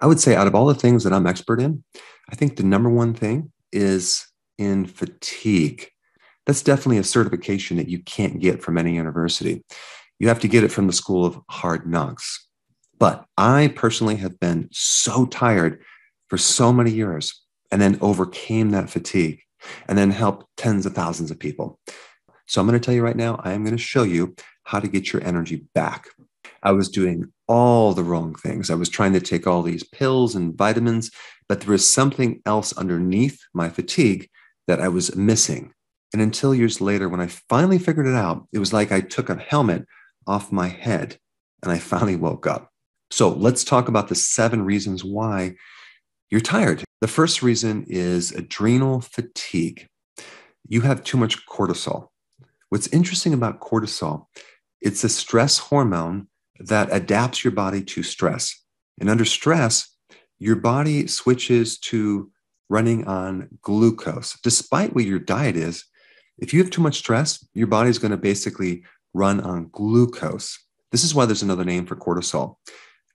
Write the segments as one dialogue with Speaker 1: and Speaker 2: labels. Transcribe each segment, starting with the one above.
Speaker 1: I would say, out of all the things that I'm expert in, I think the number one thing is in fatigue. That's definitely a certification that you can't get from any university. You have to get it from the school of hard knocks. But I personally have been so tired for so many years and then overcame that fatigue and then helped tens of thousands of people. So I'm going to tell you right now, I am going to show you how to get your energy back. I was doing all the wrong things. I was trying to take all these pills and vitamins, but there was something else underneath my fatigue that I was missing. And until years later, when I finally figured it out, it was like I took a helmet off my head and I finally woke up. So let's talk about the seven reasons why you're tired. The first reason is adrenal fatigue. You have too much cortisol. What's interesting about cortisol, it's a stress hormone that adapts your body to stress. And under stress, your body switches to running on glucose. Despite what your diet is, if you have too much stress, your body is going to basically run on glucose. This is why there's another name for cortisol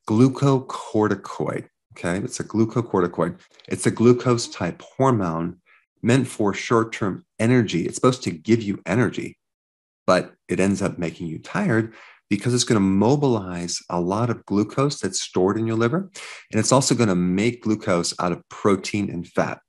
Speaker 1: glucocorticoid. Okay, it's a glucocorticoid. It's a glucose type hormone meant for short term energy. It's supposed to give you energy, but it ends up making you tired because it's going to mobilize a lot of glucose that's stored in your liver. And it's also going to make glucose out of protein and fat.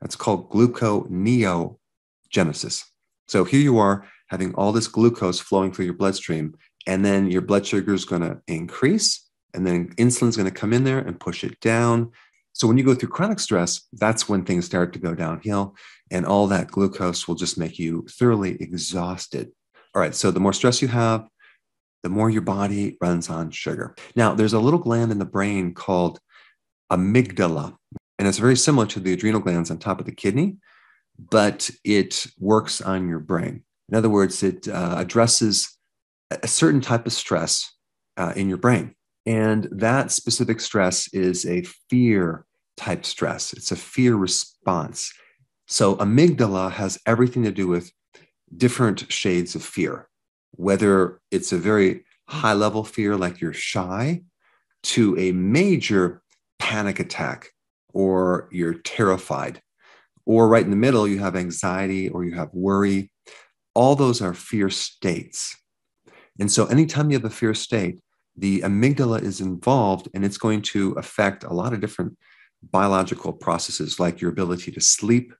Speaker 1: That's called gluconeogenesis. So here you are having all this glucose flowing through your bloodstream, and then your blood sugar is going to increase, and then insulin is going to come in there and push it down. So when you go through chronic stress, that's when things start to go downhill, and all that glucose will just make you thoroughly exhausted. All right, so the more stress you have, the more your body runs on sugar. Now, there's a little gland in the brain called amygdala, and it's very similar to the adrenal glands on top of the kidney, but it works on your brain. In other words, it uh, addresses a certain type of stress uh, in your brain. And that specific stress is a fear type stress, it's a fear response. So, amygdala has everything to do with different shades of fear whether it's a very high level fear like you're shy to a major panic attack or you're terrified or right in the middle you have anxiety or you have worry all those are fear states and so anytime you have a fear state the amygdala is involved and it's going to affect a lot of different biological processes like your ability to sleep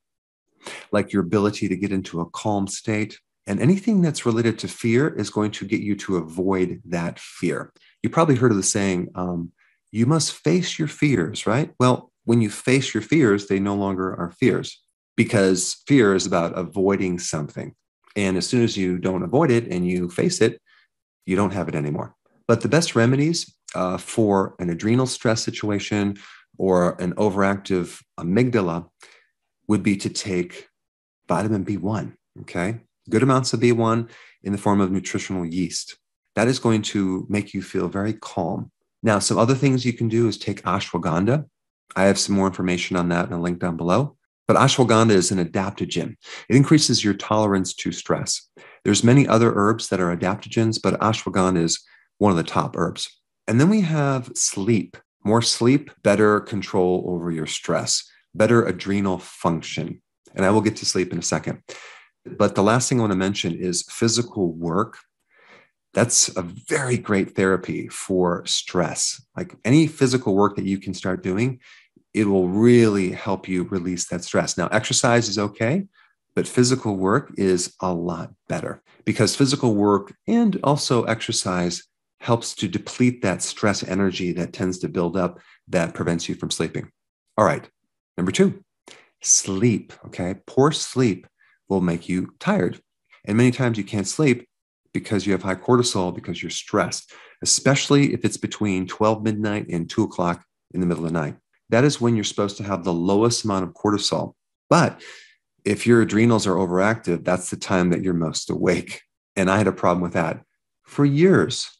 Speaker 1: like your ability to get into a calm state and anything that's related to fear is going to get you to avoid that fear. You probably heard of the saying, um, you must face your fears, right? Well, when you face your fears, they no longer are fears because fear is about avoiding something. And as soon as you don't avoid it and you face it, you don't have it anymore. But the best remedies uh, for an adrenal stress situation or an overactive amygdala would be to take vitamin B1. Okay good amounts of B1 in the form of nutritional yeast. That is going to make you feel very calm. Now, some other things you can do is take ashwagandha. I have some more information on that in a link down below. But ashwagandha is an adaptogen. It increases your tolerance to stress. There's many other herbs that are adaptogens, but ashwagandha is one of the top herbs. And then we have sleep. More sleep, better control over your stress, better adrenal function. And I will get to sleep in a second. But the last thing I want to mention is physical work. That's a very great therapy for stress. Like any physical work that you can start doing, it will really help you release that stress. Now, exercise is okay, but physical work is a lot better because physical work and also exercise helps to deplete that stress energy that tends to build up that prevents you from sleeping. All right. Number two, sleep. Okay. Poor sleep will make you tired. And many times you can't sleep because you have high cortisol, because you're stressed, especially if it's between 12 midnight and 2 o'clock in the middle of the night. That is when you're supposed to have the lowest amount of cortisol. But if your adrenals are overactive, that's the time that you're most awake. And I had a problem with that for years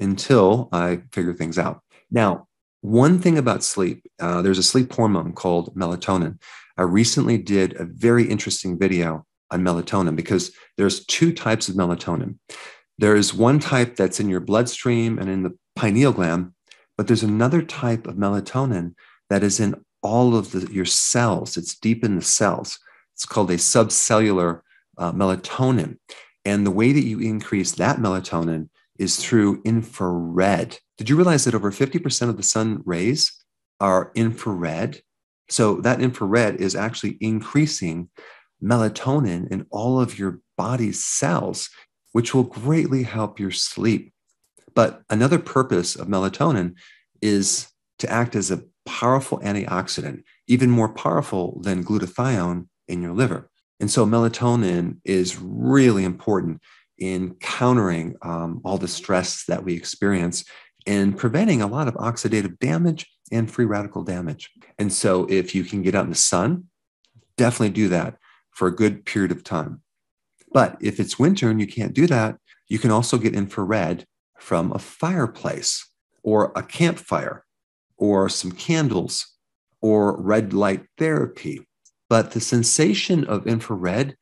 Speaker 1: until I figured things out. Now, one thing about sleep, uh, there's a sleep hormone called melatonin. I recently did a very interesting video on melatonin because there's two types of melatonin. There is one type that's in your bloodstream and in the pineal gland, but there's another type of melatonin that is in all of the, your cells. It's deep in the cells. It's called a subcellular uh, melatonin. And the way that you increase that melatonin is through infrared. Did you realize that over 50% of the sun rays are infrared? So that infrared is actually increasing melatonin in all of your body's cells, which will greatly help your sleep. But another purpose of melatonin is to act as a powerful antioxidant, even more powerful than glutathione in your liver. And so, melatonin is really important in countering um, all the stress that we experience and preventing a lot of oxidative damage and free radical damage. And so, if you can get out in the sun, definitely do that for a good period of time. But if it's winter and you can't do that, you can also get infrared from a fireplace or a campfire or some candles or red light therapy. But the sensation of infrared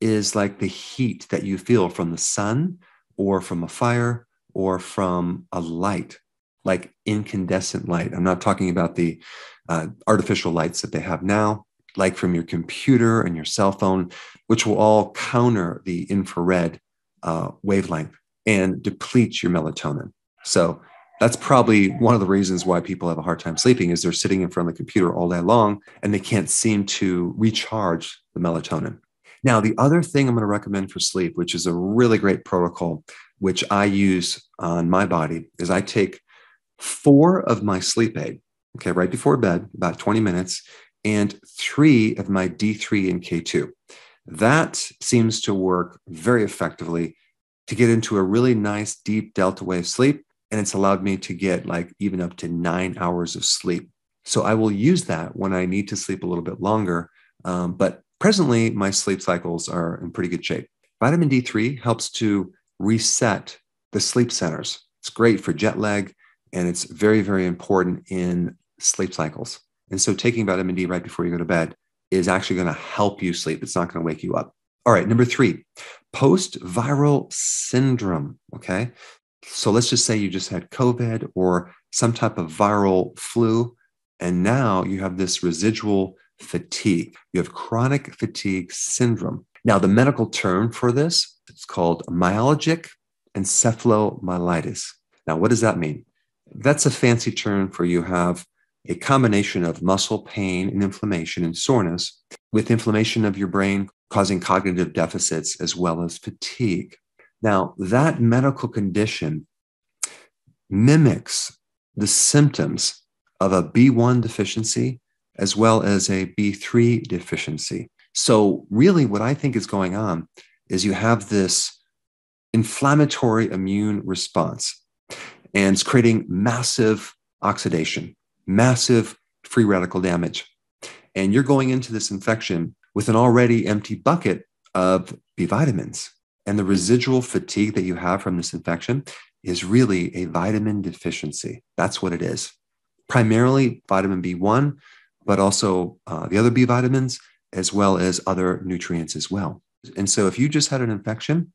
Speaker 1: is like the heat that you feel from the sun or from a fire or from a light, like incandescent light. I'm not talking about the uh, artificial lights that they have now like from your computer and your cell phone, which will all counter the infrared uh, wavelength and deplete your melatonin. So that's probably one of the reasons why people have a hard time sleeping is they're sitting in front of the computer all day long and they can't seem to recharge the melatonin. Now, the other thing I'm going to recommend for sleep, which is a really great protocol, which I use on my body, is I take four of my sleep aid, okay, right before bed, about 20 minutes, and three of my D3 and K2. That seems to work very effectively to get into a really nice, deep delta wave sleep. And it's allowed me to get like even up to nine hours of sleep. So I will use that when I need to sleep a little bit longer. Um, but presently, my sleep cycles are in pretty good shape. Vitamin D3 helps to reset the sleep centers. It's great for jet lag, and it's very, very important in sleep cycles. And so taking vitamin D right before you go to bed is actually going to help you sleep. It's not going to wake you up. All right, number three, post viral syndrome. Okay. So let's just say you just had COVID or some type of viral flu, and now you have this residual fatigue. You have chronic fatigue syndrome. Now, the medical term for this is called myalgic encephalomyelitis. Now, what does that mean? That's a fancy term for you have a combination of muscle pain and inflammation and soreness, with inflammation of your brain causing cognitive deficits as well as fatigue. Now, that medical condition mimics the symptoms of a B1 deficiency as well as a B3 deficiency. So, really, what I think is going on is you have this inflammatory immune response, and it's creating massive oxidation massive free radical damage. And you're going into this infection with an already empty bucket of B vitamins. And the residual fatigue that you have from this infection is really a vitamin deficiency. That's what it is. Primarily vitamin B1, but also uh, the other B vitamins, as well as other nutrients as well. And so if you just had an infection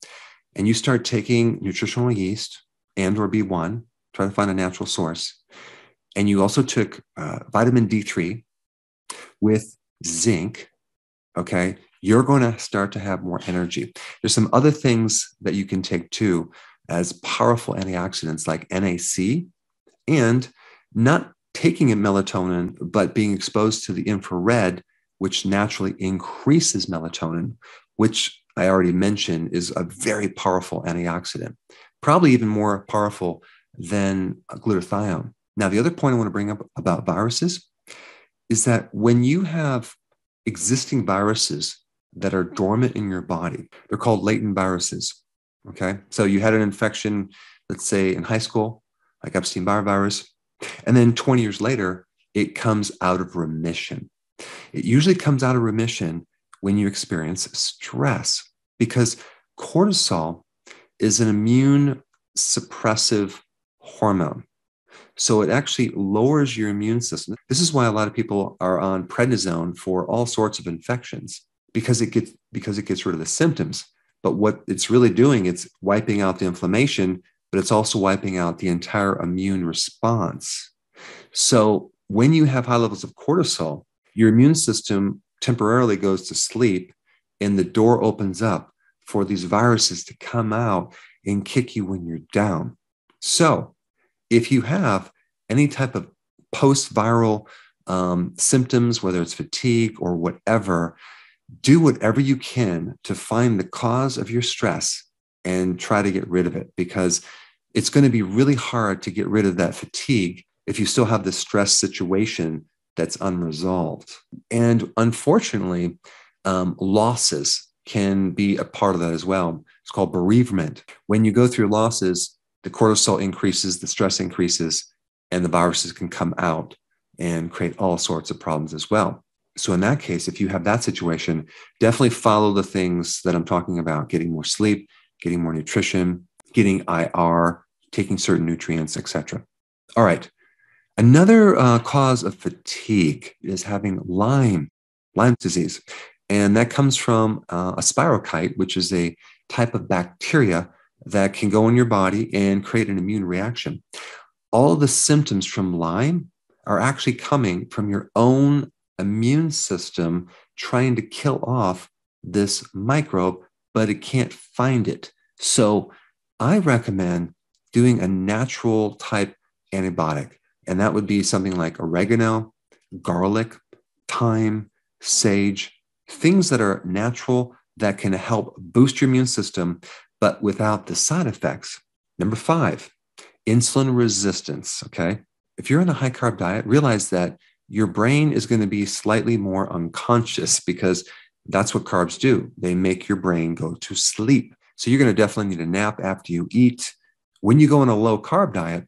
Speaker 1: and you start taking nutritional yeast and or B1, try to find a natural source and you also took uh, vitamin D3 with zinc, okay, you're going to start to have more energy. There's some other things that you can take too as powerful antioxidants like NAC and not taking a melatonin, but being exposed to the infrared, which naturally increases melatonin, which I already mentioned is a very powerful antioxidant, probably even more powerful than glutathione. Now, the other point I want to bring up about viruses is that when you have existing viruses that are dormant in your body, they're called latent viruses. Okay. So you had an infection, let's say in high school, like Epstein Barr virus, and then 20 years later, it comes out of remission. It usually comes out of remission when you experience stress because cortisol is an immune suppressive hormone. So it actually lowers your immune system. This is why a lot of people are on prednisone for all sorts of infections because it gets because it gets rid of the symptoms. But what it's really doing, it's wiping out the inflammation, but it's also wiping out the entire immune response. So when you have high levels of cortisol, your immune system temporarily goes to sleep and the door opens up for these viruses to come out and kick you when you're down. So if you have any type of post viral um, symptoms, whether it's fatigue or whatever, do whatever you can to find the cause of your stress and try to get rid of it because it's going to be really hard to get rid of that fatigue if you still have the stress situation that's unresolved. And unfortunately, um, losses can be a part of that as well. It's called bereavement. When you go through losses, the cortisol increases, the stress increases, and the viruses can come out and create all sorts of problems as well. So, in that case, if you have that situation, definitely follow the things that I'm talking about getting more sleep, getting more nutrition, getting IR, taking certain nutrients, etc. All right. Another uh, cause of fatigue is having Lyme, Lyme disease. And that comes from uh, a spirochite, which is a type of bacteria that can go in your body and create an immune reaction. All the symptoms from Lyme are actually coming from your own immune system trying to kill off this microbe, but it can't find it. So I recommend doing a natural type antibiotic, and that would be something like oregano, garlic, thyme, sage, things that are natural that can help boost your immune system but without the side effects. Number five, insulin resistance. Okay. If you're on a high carb diet, realize that your brain is going to be slightly more unconscious because that's what carbs do. They make your brain go to sleep. So you're going to definitely need a nap after you eat. When you go on a low carb diet,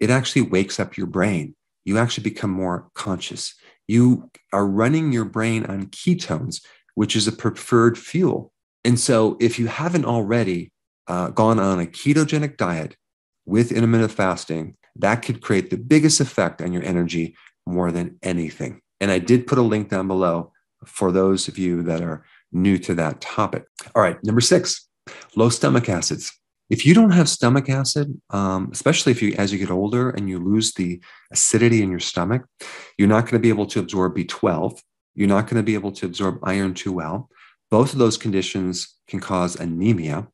Speaker 1: it actually wakes up your brain. You actually become more conscious. You are running your brain on ketones, which is a preferred fuel and so, if you haven't already uh, gone on a ketogenic diet with intermittent fasting, that could create the biggest effect on your energy more than anything. And I did put a link down below for those of you that are new to that topic. All right, number six, low stomach acids. If you don't have stomach acid, um, especially if you as you get older and you lose the acidity in your stomach, you're not going to be able to absorb B12. You're not going to be able to absorb iron too well. Both of those conditions can cause anemia.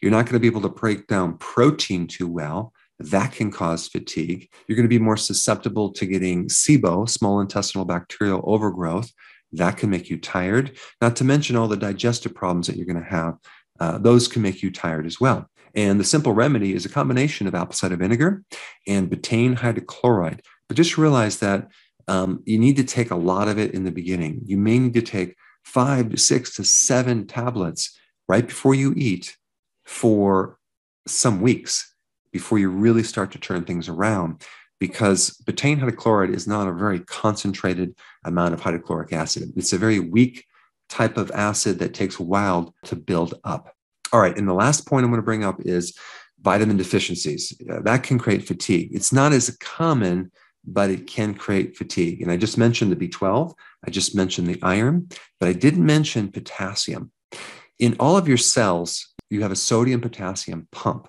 Speaker 1: You're not going to be able to break down protein too well. That can cause fatigue. You're going to be more susceptible to getting SIBO, small intestinal bacterial overgrowth. That can make you tired, not to mention all the digestive problems that you're going to have. Uh, those can make you tired as well. And the simple remedy is a combination of apple cider vinegar and betaine hydrochloride. But just realize that um, you need to take a lot of it in the beginning. You may need to take five to six to seven tablets right before you eat for some weeks before you really start to turn things around because betaine hydrochloride is not a very concentrated amount of hydrochloric acid. It's a very weak type of acid that takes a while to build up. All right, and the last point I'm going to bring up is vitamin deficiencies. That can create fatigue. It's not as common but it can create fatigue. And I just mentioned the B12, I just mentioned the iron, but I didn't mention potassium. In all of your cells, you have a sodium potassium pump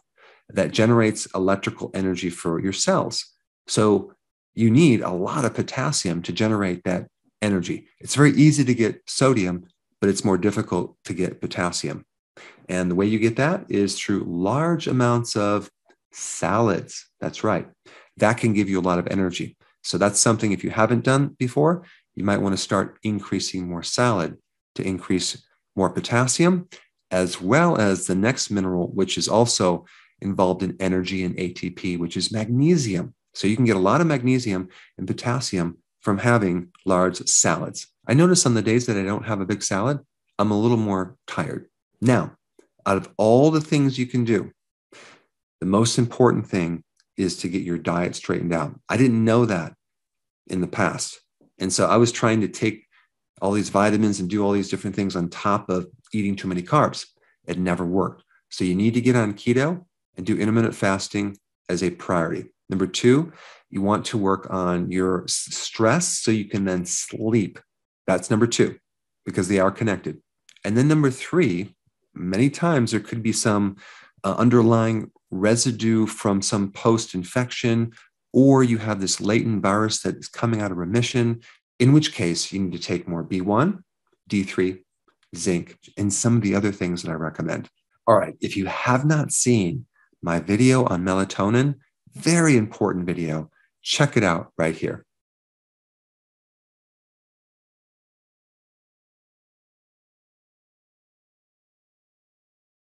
Speaker 1: that generates electrical energy for your cells. So you need a lot of potassium to generate that energy. It's very easy to get sodium, but it's more difficult to get potassium. And the way you get that is through large amounts of salads. That's right that can give you a lot of energy. So that's something if you haven't done before, you might want to start increasing more salad to increase more potassium, as well as the next mineral, which is also involved in energy and ATP, which is magnesium. So you can get a lot of magnesium and potassium from having large salads. I notice on the days that I don't have a big salad, I'm a little more tired. Now, out of all the things you can do, the most important thing is to get your diet straightened out. I didn't know that in the past. And so I was trying to take all these vitamins and do all these different things on top of eating too many carbs. It never worked. So you need to get on keto and do intermittent fasting as a priority. Number two, you want to work on your stress so you can then sleep. That's number two, because they are connected. And then number three, many times there could be some uh, underlying residue from some post infection, or you have this latent virus that is coming out of remission, in which case you need to take more B1, D3, zinc, and some of the other things that I recommend. All right, if you have not seen my video on melatonin, very important video, check it out right here.